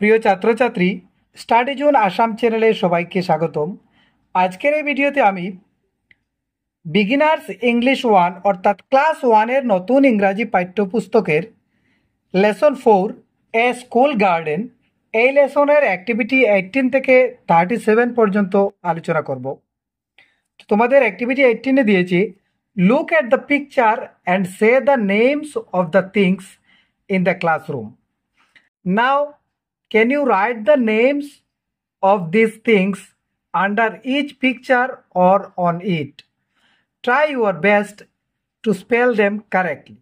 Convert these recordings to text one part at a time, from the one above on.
প্রিয় ছাত্রছাত্রী study zone Assam চ্যানেলে সবাইকে স্বাগতম আজকের এই ভিডিওতে আমি বিগিনার্স ইংলিশ ওয়ান অর্থাৎ ক্লাস ওয়ানের নতুন ইংরাজি পাঠ্যপুস্তকের lesson four a school garden এই লেসনের অ্যাক্টিভিটি এইটিন থেকে থার্টি সেভেন পর্যন্ত আলোচনা করব তোমাদের অ্যাক্টিভিটি এইটিনে দিয়েছি look at the picture and say the names of the things in the classroom now Can you write the names of these things under each picture or on it? Try your best to spell them correctly.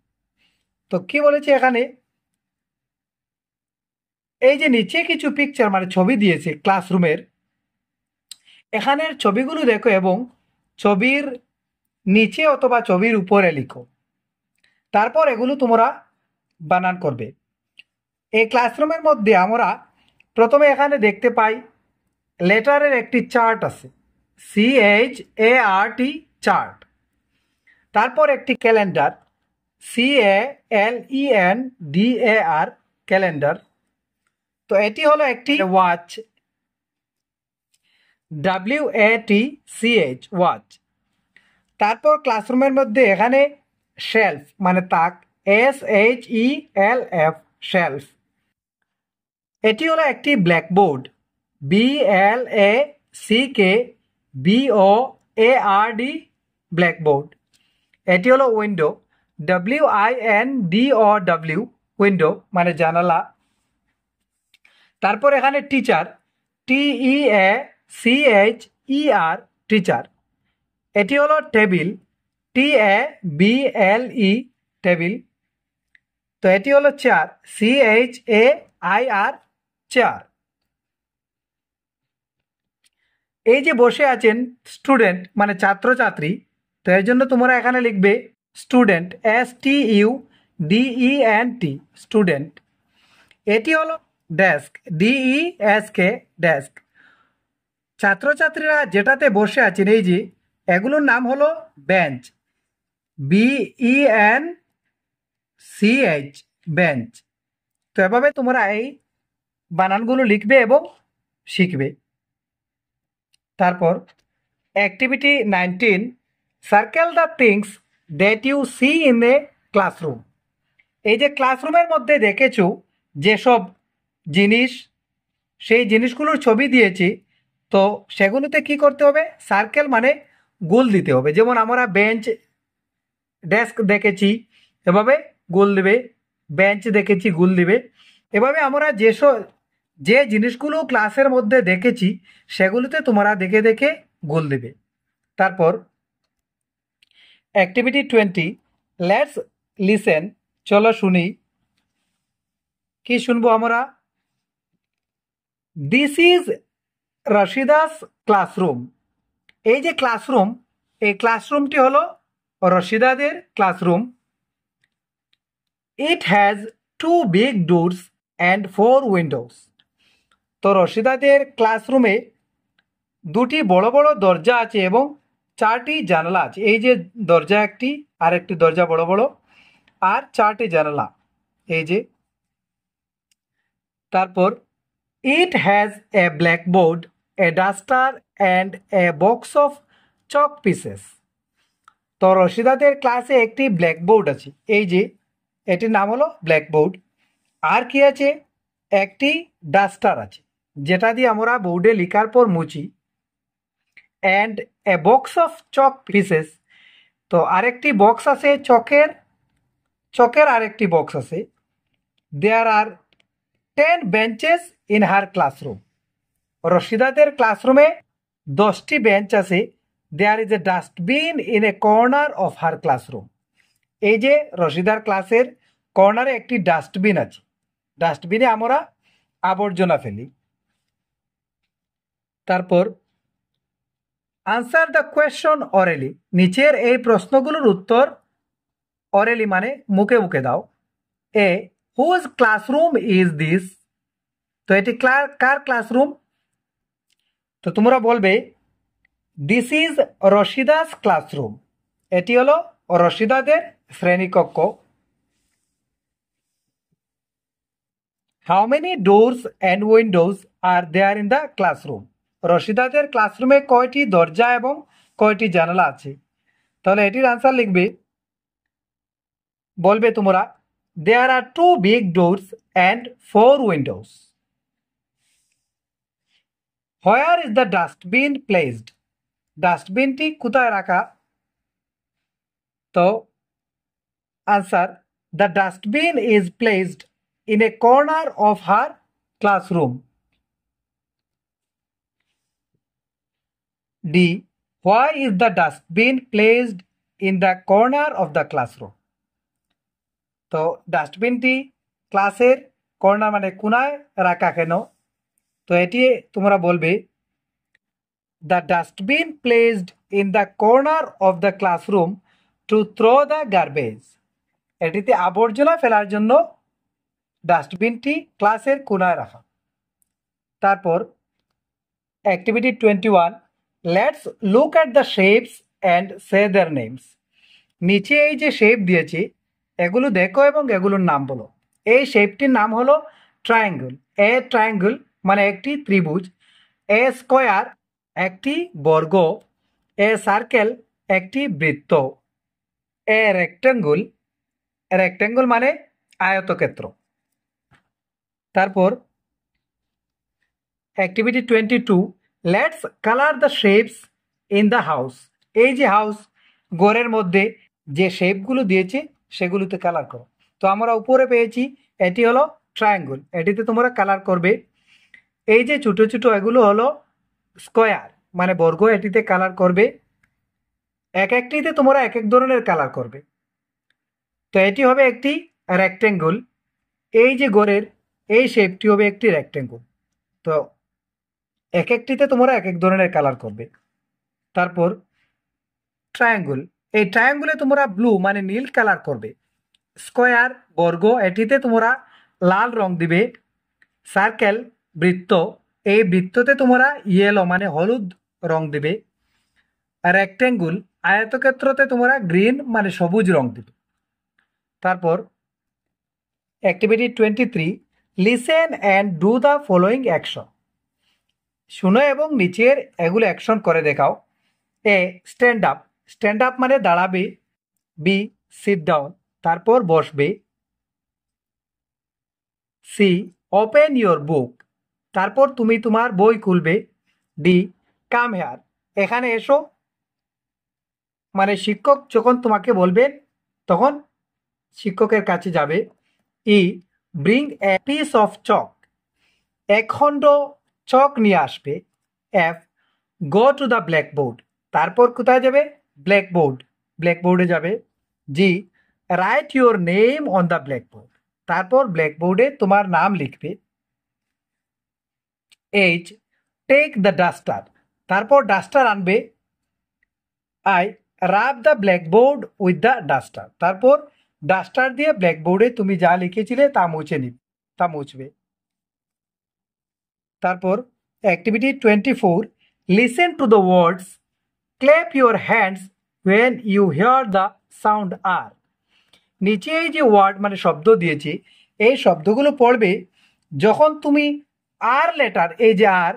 তো কি বলেছে এখানে এই যে নিচে কিছু picture মানে ছবি দিয়েছে ক্লাসরুমের এখানের ছবিগুলো দেখো এবং ছবির নিচে অথবা ছবির উপরে লিখো তারপর এগুলো তোমরা বানান করবে এই ক্লাসরুমের মধ্যে আমরা প্রথমে এখানে দেখতে পাই লেটারের একটি চার্ট আছে C H A R T chart তারপর একটি calendar C A L E N D A R calendar তো এটি হলো একটি watch W A T C H watch তারপর ক্লাসরুমের মধ্যে এখানে শেলফ মানে তাক S H E L F shelf এটি হলো একটি blackboard B L A C K B O A R D blackboard এটি হলো window W I N D O W window মানে জানালা তারপর এখানে teacher T E A C H E R teacher এটি হলো table T A B L E table তো এটি হলো chair C H A I R chair এই যে বসে আছেন স্টুডেন্ট মানে ছাত্রছাত্রী তো এর জন্য তোমরা এখানে লিখবে student S T U D N T student এটি হলো desk D S K desk ছাত্রছাত্রীরা যেটাতে বসে আছেন এই যে এগুলোর নাম হলো bench B N C H bench তো এভাবে তোমরা এই বানানগুলো লিখবে এবং শিখবে তারপর activity nineteen circle the things that you see in a classroom এই যে ক্লাসরুমের মধ্যে দেখেছো যেসব জিনিস সেই জিনিসগুলোর ছবি দিয়েছি তো সেগুলোতে কি করতে হবে সার্কেল মানে গোল দিতে হবে যেমন আমরা বেঞ্চ ডেস্ক দেখেছি এভাবে গোল দেবে বেঞ্চ দেখেছি গোল দেবে এভাবে আমরা যেসব যে জিনিসগুলো ক্লাসের মধ্যে দেখেছি সেগুলোতে তোমরা দেখে দেখে গোল দেবে তারপর অ্যাক্টিভিটি টোয়েন্টি লেটস লিসেন চলো শুনি কি শুনবো আমরা দিস ইজ রশিদাস ক্লাসরুম এই যে ক্লাসরুম এই ক্লাসরুমটি হলো রশিদাদের classroom it has two big doors and four windows তো রশিদাদের ক্লাসরুমে দুটি বড় বড় দরজা আছে এবং চারটি জানালা আছে এই যে দরজা একটি আর একটি দরজা বড় বড় আর চারটি জানালা এই যে তারপর it has a blackboard a duster and a box of chalk pieces তো রশিদাদের ক্লাসে একটি ব্ল্যাকবোর্ড আছে এই যে এটির নাম হলো ব্ল্যাকবোর্ড আর কি আছে একটি ডাস্টার আছে যেটা দিয়ে আমরা বোর্ডে লিখার পর মুচি and a box of chalk pieces তো আরেকটি বক্স আছে চকের চকের আরেকটি বক্স আছে there are ten benches in her classroom রশিদাদের ক্লাসরুমে দশটি বেঞ্চ আছে there is a dustbin in a corner of her classroom এই যে রশিদার ক্লাসের কর্নারে একটি ডাস্টবিন আছে ডাস্টবিনে আমরা আবর্জনা ফেলি তারপর আনসার দ্য কোয়েশন অরেলি নিচের এই প্রশ্নগুলোর উত্তর অরেলি মানে মুখে মুখে দাও A whose classroom is this তো এটি কার ক্লাসরুম তো তোমরা বলবে দিস ইজ রশিদাস ক্লাসরুম এটি হলো রশিদাদের শ্রেণীকক্ষ how many doors and windows are there in the classroom রশিদাদের ক্লাসরুমে কয়টি দরজা এবং কয়টি জানালা আছে তাহলে এটির আনসার লিখবে বলবে তোমরা there are two big doors and four windows where is the dustbin placed ডাস্টবিনটি কোথায় রাখা তো answer the dustbin is placed in a corner of her classroom D. Why is the dustbin placed in the corner of the classroom? তো ডাস্টবিনটি ক্লাসের corner মানে কোনায় রাখা কেন তো এটি তোমরা বলবে the dustbin placed in the corner of the classroom to throw the garbage এটিতে আবর্জনা ফেলার জন্য ডাস্টবিনটি ক্লাসের কোনায় রাখা তারপর activity twenty one let's look at the shapes and say their names নিচে এই যে শেপ দিয়েছি এগুলো দেখো এবং এগুলোর নাম বলো এই শেপটির নাম হলো ট্রায়াঙ্গল এ ট্রায়াঙ্গল মানে একটি ত্রিভুজ এ স্কোয়ার একটি বর্গ এ সার্কেল একটি বৃত্ত এ রেক্ট্যাঙ্গুল রেক্ট্যাঙ্গুল মানে আয়তক্ষেত্র তারপর activity twenty two let's colour the shapes in the house এই যে হাউস গোরের মধ্যে যে শেপগুলো দিয়েছে সেগুলোতে কালার করো তো আমরা উপরে পেয়েছি এটি হলো ট্রায়াঙ্গুল এটিতে তোমরা কালার করবে এই যে ছোটো ছোটো এগুলো হলো স্কোয়ার মানে বর্গ এটিতে কালার করবে এক একটিতে তোমরা এক এক ধরনের কালার করবে তো এটি হবে একটি রেক্টেঙ্গুল এই যে গোরের এই শেপটি হবে একটি রেক্টেঙ্গুল তো এক একটিতে তোমরা এক এক ধরনের কালার করবে তারপর ট্রায়াঙ্গুল এই ট্রায়াঙ্গুলে তোমরা ব্লু মানে নীল কালার করবে স্কোয়ার বর্গ এটিতে তোমরা লাল রং দিবে সার্কেল বৃত্ত এই বৃত্ততে তোমরা ইয়েলো মানে হলুদ রং দিবে রেক্টেঙ্গুল আয়তক্ষেত্রতে তোমরা গ্রিন মানে সবুজ রং দিবে তারপর activity twenty three listen and do the following action শুনো এবং নিচের এগুলো অ্যাকশন করে দেখাও A stand up stand up মানে দাঁড়াবে বি সিট ডাউন তারপর বসবে সি ওপেন ইউর বুক তারপর তুমি তোমার বই খুলবে ডি কাম হেয়ার এখানে এসো মানে শিক্ষক যখন তোমাকে বলবেন তখন শিক্ষকের কাছে যাবে E bring a piece of chalk এক খণ্ড চক নিয়ে আসবে F go to the blackboard তারপর কোথায় যাবে ব্ল্যাকবোর্ড ব্ল্যাকবোর্ডে যাবে G write your name on the blackboard তারপর ব্ল্যাকবোর্ডে তোমার নাম লিখবে এইচ টেক দ্য ডাস্টার তারপর ডাস্টার আনবে I rub the blackboard with the duster তারপর ডাস্টার দিয়ে ব্ল্যাকবোর্ডে তুমি যা লিখেছিলে তা মুছে নিবে তা মুছবে তারপর activity twenty four listen to the words clap your hands when you hear the sound R নিচে এই যে ওয়ার্ড মানে শব্দ দিয়েছি এই শব্দগুলো পড়বে যখন তুমি আর লেটার এই যে আর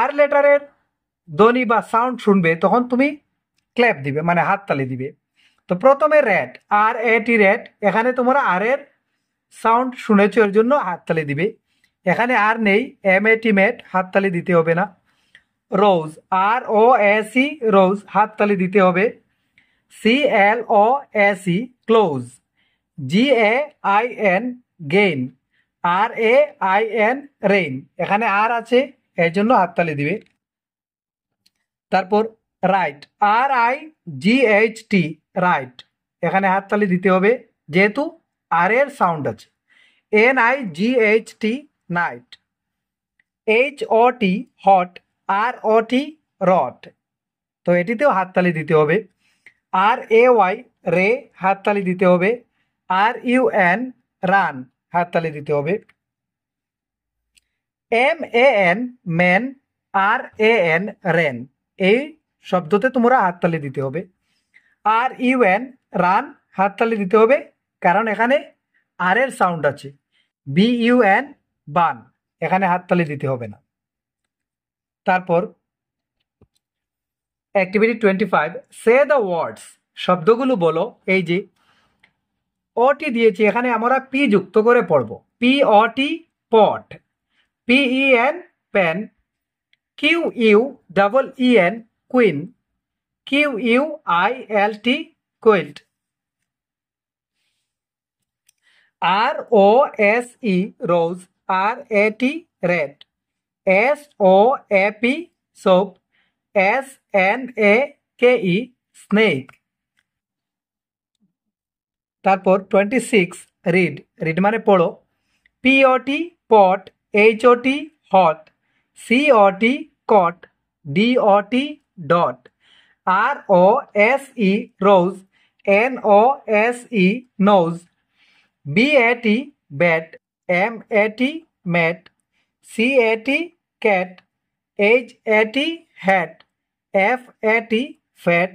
আর লেটারের ধ্বনি বা সাউন্ড শুনবে তখন তুমি ক্ল্যাপ দিবে মানে হাততালি দিবে তো প্রথমে র্যাট আর এটি র্যাট এখানে তোমরা আর এর সাউন্ড শুনেছ এর জন্য হাততালি দিবে এখানে আর নেই এম এ টিমেট হাততালি দিতে হবে না রোজ আর ও এসি রোজ হাততালি দিতে হবে C L O S E close G A I N gain R A I N rain এখানে আর আছে এর জন্য হাততালি দিবে তারপর right R I G H T right এখানে হাততালি দিতে হবে যেহেতু আর এর সাউন্ড আছে N I G H T night H O T hot R O T rot তো এটিতেও হাততালি দিতে হবে আর এ ওয়াই রে হাততালি দিতে হবে আর ইউ এন রান হাততালি দিতে হবে M A N man R A N ran এই শব্দতে তোমরা হাততালি দিতে হবে আর ইউ এন রান হাততালি দিতে হবে কারণ এখানে আর এর সাউন্ড আছে বি ইউ এন বান এখানে হাততালি দিতে হবে না তারপর activity twenty five say the words শব্দগুলো বলো এই যে অটি দিয়েছি এখানে আমরা পি যুক্ত করে পড়ব P O T pot P E N pen Q U double E N queen Q U I L T quilt R O S E rose R A T rat S O A P soap S N A K E snake তারপর twenty six read read মানে পড়ো P O T pot H O T hot C O T cot D O T dot R O S E rose N O S E nose B A T bat M A T mat C A T cat H A T hat F A T fat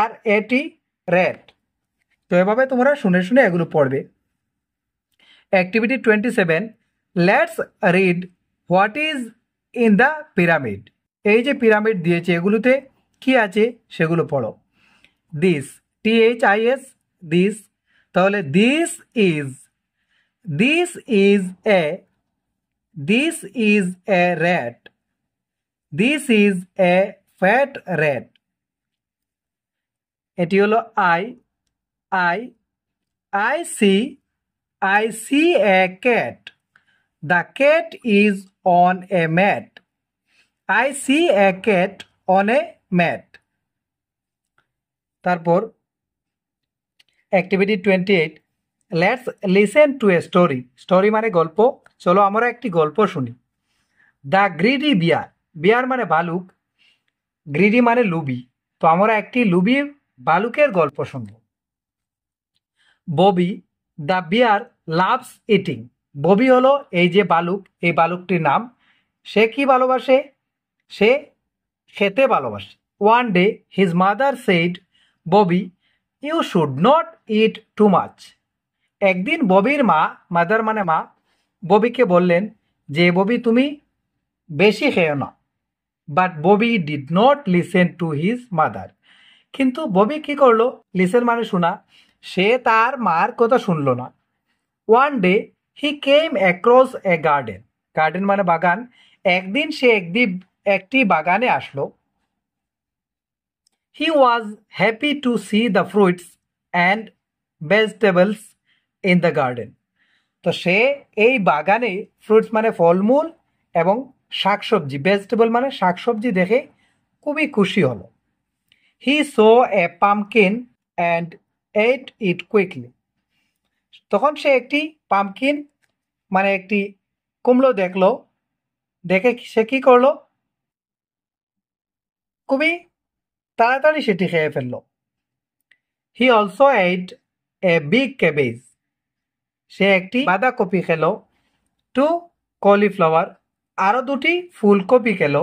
R A T rat তো এভাবে তোমরা শুনে শুনে এগুলো পড়বে activity twenty seven let's read what is in the pyramid এই যে pyramid দিয়েছে এগুলোতে কি আছে সেগুলো পড়ো this T H I S this তাহলে this is this is a this is a rat this is a fat rat এটি হলো i i i see i see a cat the cat is on a mat i see a cat on a mat তারপর activity 28 let's listen to a story story মানে গল্প চলো আমরা একটি গল্প শুনি দ্য গ্রিডি বিয়ার বিয়ার মানে ভালুক গ্রিডি মানে লুবি তো আমরা একটি লুবি বালুকের গল্প শুনব Bobby the bear loves eating Bobby হলো এই যে বালুক এই বালুকটির নাম সে কি ভালোবাসে সে খেতে ভালোবাসে one day his mother said Bobby you should not eat too much একদিন ববির মা মাদার মানে মা ববিকে বললেন যে ববি তুমি বেশি খেয়েও না but Bobby did not listen to his mother কিন্তু ববি কি করলো লিসেন মানে শোনা সে তার মার কথা শুনলো না one day he came across a garden garden মানে বাগান একদিন সে একদিন একটি বাগানে আসলো he was happy to see the fruits and vegetables in the garden তো সে এই বাগানে ফ্রুটস মানে ফলমূল এবং শাকসবজি ভেজিটেবল মানে শাকসবজি দেখে খুবই খুশি হলো he saw a pumpkin and ate it quickly তখন সে একটি পামকিন মানে একটি কুমড়ো দেখলো দেখে সে কী করলো খুবই তাড়াতাড়ি সেটি খেয়ে ফেললো he also ate a big cabbage সে একটি বাঁধাকপি খেল টু কলিফ্লাওয়ার আরও দুটি ফুলকপি খেল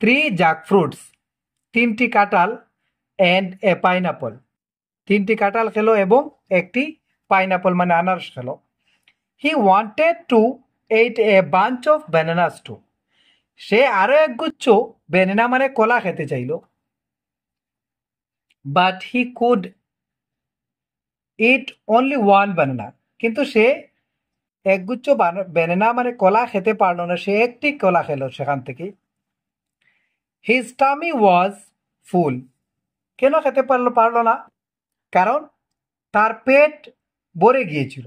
থ্রি জাক ফ্রুটস তিনটি কাঁটাল অ্যান্ড এ পাইনাপল তিনটি কাঁটাল খেলো এবং একটি পাইনাপল মানে আনারস খেলো he wanted to ate a bunch of bananas too সে আরও একগুচ্ছ ব্যানানা মানে কলা খেতে চাইল but he could eat only one banana কিন্তু সে একগুচ্ছ বেনেনা মানে কলা খেতে পারল না সে একটি কলা খেল সেখান থেকে হিজ টামি ওয়াজ ফুল কেন খেতে পারলো পারলো না কারণ তার পেট ভরে গিয়েছিল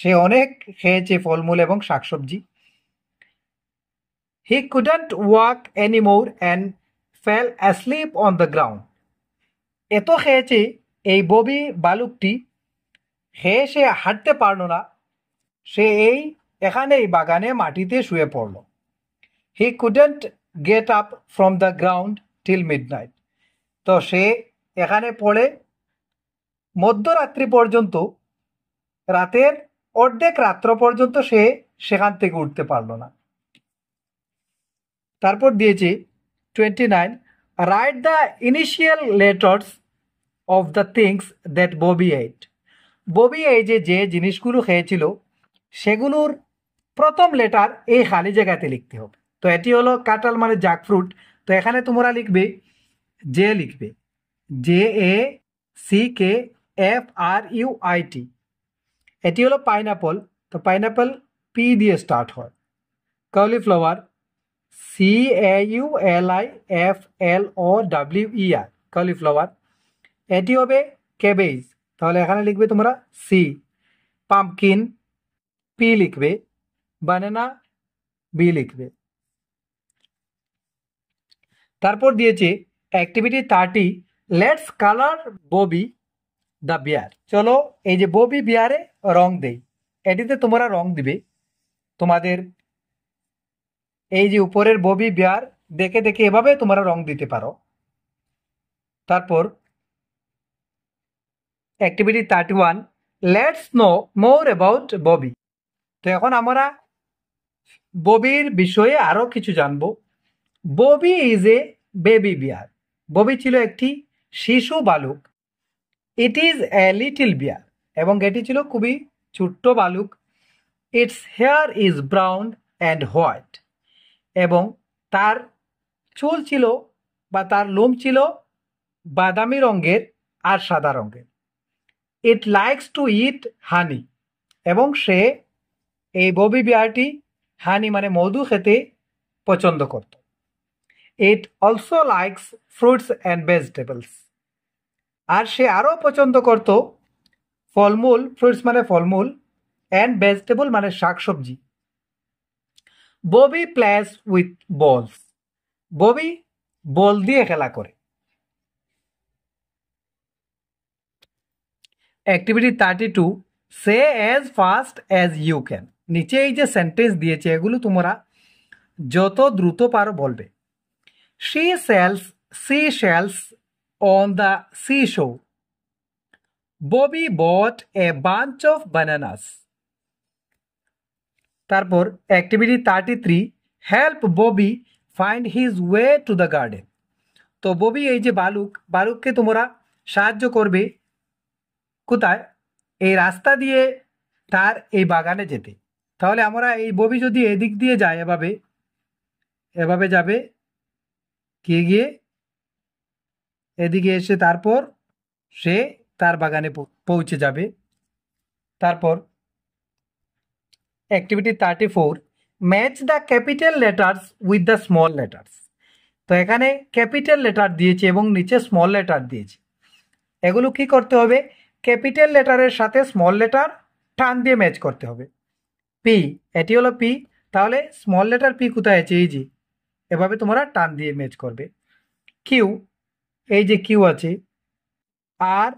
সে অনেক খেয়েছে ফলমূল এবং শাকসবজি he couldn't walk any more and fell asleep on the ground এত খেয়েছে এই ববি বালুকটি হে সে হাঁটতে পারল না সে এই এখানে এই বাগানে মাটিতে শুয়ে পড়ল he couldn't get up from the ground till midnight তো সে এখানে পড়ে মধ্যরাত্রি পর্যন্ত রাতের অর্ধেক রাত্র পর্যন্ত সে সেখান থেকে উঠতে পারল না তারপর দিয়েছি twenty nine write the initial letters of the things that Bobby ate Bobby এই যে যে জিনিসগুলো খেয়েছিল সেগুলোর প্রথম লেটার এই খালি জায়গাতে লিখতে হবে তো এটি হলো কাটাল মানে জাক ফ্রুট তো এখানে তোমরা লিখবে যে লিখবে J A C K F R U I T এটি হলো পাইনাপল তো পাইনাপল পি দিয়ে স্টার্ট হয় cauliflower C A U L I F L O W E R cauliflower এটি হবে ক্যাবেজ তাহলে এখানে লিখবে তোমরা সি পাম্পকিন পি লিখবে বানানা বি লিখবে তারপর দিয়েছে activity thirty let's colour Bobby the bear চলো এই যে ববি বিয়ারে রং দেই এটিতে তোমরা রং দিবে তোমাদের এই যে উপরের ববি বিয়ার দেখে দেখে এভাবে তোমরা রং দিতে পারো তারপর activity thirty one let's know more about Bobby তো এখন আমরা ববির বিষয়ে আরও কিছু জানব Bobby is a baby bear Bobby ছিল একটি শিশু বালুক ইট ইজ এ লিটিল বিয়ার এবং এটি ছিল খুবই ছোট্ট বালুক its hair is brown and white এবং তার চুল ছিল বা তার লোম ছিল বাদামি রঙের আর সাদা রঙের ইট লাইকস টু ইট হানি এবং সে এই ববি বিয়ারটি হানি মানে মধু খেতে পছন্দ করত it also likes fruits and vegetables আর সে আরও পছন্দ করত ফলমূল ফ্রুটস মানে ফলমূল অ্যান্ড ভেজিটেবল মানে শাকসবজি ববি প্লেস উইথ বলস ববি বল দিয়ে খেলা করে activity thirty two say as fast as you can নিচে এই যে সেন্টেন্স দিয়েছে এগুলো তোমরা যত দ্রুত পারো বলবে she sells sea shells on the sea shore Bobby bought a bunch of bananas তারপর activity thirty three help Bobby find his way to the garden তো ববি এই যে বালুক বালুককে তোমরা সাহায্য করবে কোথায় এই রাস্তা দিয়ে তার এই বাগানে যেতে তাহলে আমরা এই ববি যদি এদিক দিয়ে যায় এভাবে এভাবে যাবে কে গিয়ে এদিকে এসে তারপর সে তার বাগানে পৌঁছে যাবে তারপর activity thirty four match the capital letters with the small letters তো এখানে ক্যাপিটাল লেটার দিয়েছে এবং নিচে স্মল লেটার দিয়েছে এগুলো কি করতে হবে ক্যাপিটাল লেটারের সাথে স্মল লেটার টান দিয়ে ম্যাচ করতে হবে পি এটি হলো পি তাহলে স্মল লেটার পি কোথায় আছে এই জি এভাবে তোমরা টান দিয়ে ম্যাচ করবে কিউ এই যে কিউ আছে আর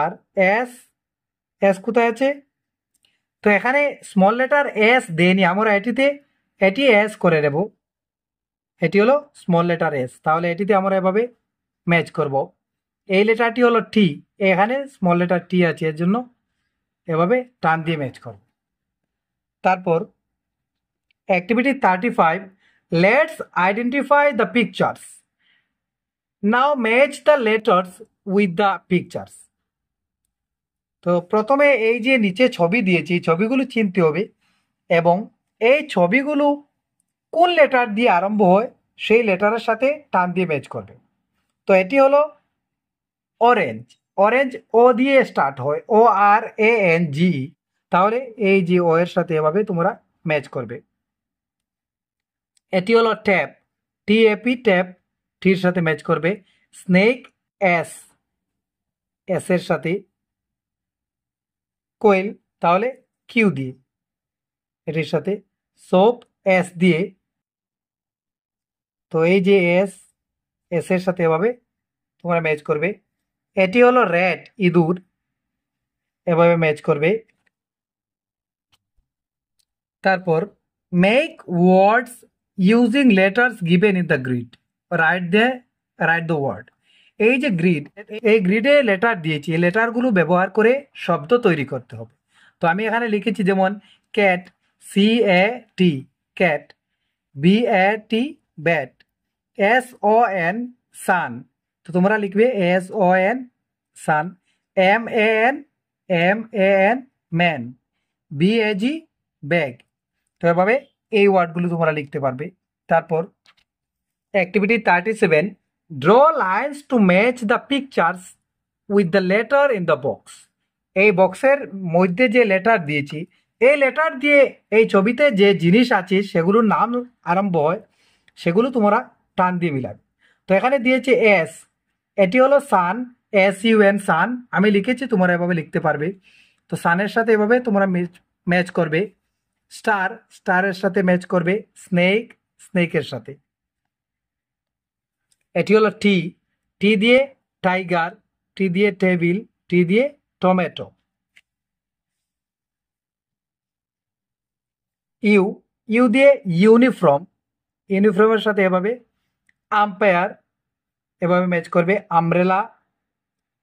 আর এস এস কোথায় আছে তো এখানে স্মল লেটার এস দেয়নি আমরা এটিতে এটি এস করে নেব এটি হলো স্মল লেটার এস তাহলে এটিতে আমরা এভাবে ম্যাচ করবো এই লেটারটি হলো টি এখানে স্মল লেটার টি আছে এর জন্য এভাবে টান দিয়ে ম্যাচ করব তারপর activity thirty five let's identify the pictures now match the letters with the pictures তো প্রথমে এই যে নিচে ছবি দিয়েছি ছবিগুলো চিনতে হবে এবং এই ছবিগুলো কোন লেটার দিয়ে আরম্ভ হয় সেই লেটারের সাথে টান দিয়ে ম্যাচ করবে তো এটি হলো অরেঞ্জ অরেঞ্জ ও দিয়ে স্টার্ট হয় ও আর এ এন জি তাহলে এই যে ও এর সাথে এভাবে তোমরা ম্যাচ করবে এটি হলো ট্যাপ টি এপি ট্যাপ টির সাথে ম্যাচ করবে স্নেক এস এস এর সাথে কোয়েল তাহলে কিউ দিয়ে এটির সাথে সোপ এস দিয়ে তো এই যে এস এস এর সাথে এভাবে তোমরা ম্যাচ করবে এটি হলো রেড ইঁদুর এভাবে ম্যাচ করবে তারপর make words using letters given in the grid write they write the word এই যে গ্রিড এই গ্রিডে লেটার দিয়েছি এই লেটারগুলো ব্যবহার করে শব্দ তৈরি করতে হবে তো আমি এখানে লিখেছি যেমন cat C A T cat B A T bat S O N son তো তোমরা লিখবে S O N son M A N M A N man B A G bag তো এভাবে এই ওয়ার্ডগুলো তোমরা লিখতে পারবে তারপর activity thirty seven draw lines to match the pictures with the letter in the box এই বক্সের মধ্যে যে লেটার দিয়েছি এই লেটার দিয়ে এই ছবিতে যে জিনিস আছে সেগুলোর নাম আরম্ভ হয় সেগুলো তোমরা টান দিয়ে মিলাবে তো এখানে দিয়েছে এস এটি হলো সান এস ইউএন সান আমি লিখেছি তোমরা এভাবে লিখতে পারবে তো সানের সাথে এভাবে তোমরা ম্যাচ করবে স্টার স্টারের সাথে ম্যাচ করবে স্নেক স্নেকের সাথে এটি হলো টি টি দিয়ে টাইগার টি দিয়ে টেবিল টি দিয়ে টমেটো ইউ ইউ দিয়ে ইউনিফর্ম ইউনিফর্মের সাথে এভাবে আম্পায়ার এভাবে ম্যাচ করবে আমরেলা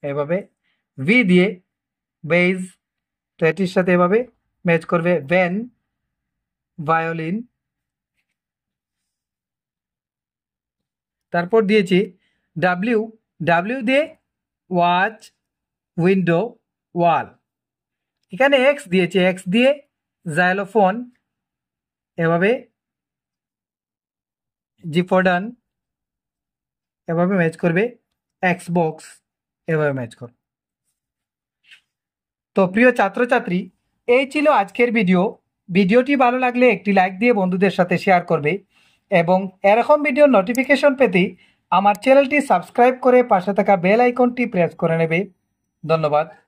এভাবে ভি দিয়ে বেইজ তো এটির সাথে এভাবে ম্যাচ করবে ভ্যান ভায়োলিন তারপর দিয়েছি ডাব্লিউ ডাব্লিউ দিয়ে ওয়াচ উইন্ডো ওয়াল এখানে এক্স দিয়েছে এক্স দিয়ে জায়লোফোন এভাবে জিফোডান এভাবে ম্যাচ করবে এক্স বক্স এভাবে ম্যাচ করবে তো প্রিয় ছাত্রছাত্রী এই ছিল আজকের ভিডিও ভিডিওটি ভালো লাগলে একটি লাইক দিয়ে বন্ধুদের সাথে শেয়ার করবে এবং এরকম ভিডিওর নোটিফিকেশন পেতে আমার চ্যানেলটি সাবস্ক্রাইব করে পাশে থাকা বেল আইকনটি প্রেস করে নেবে ধন্যবাদ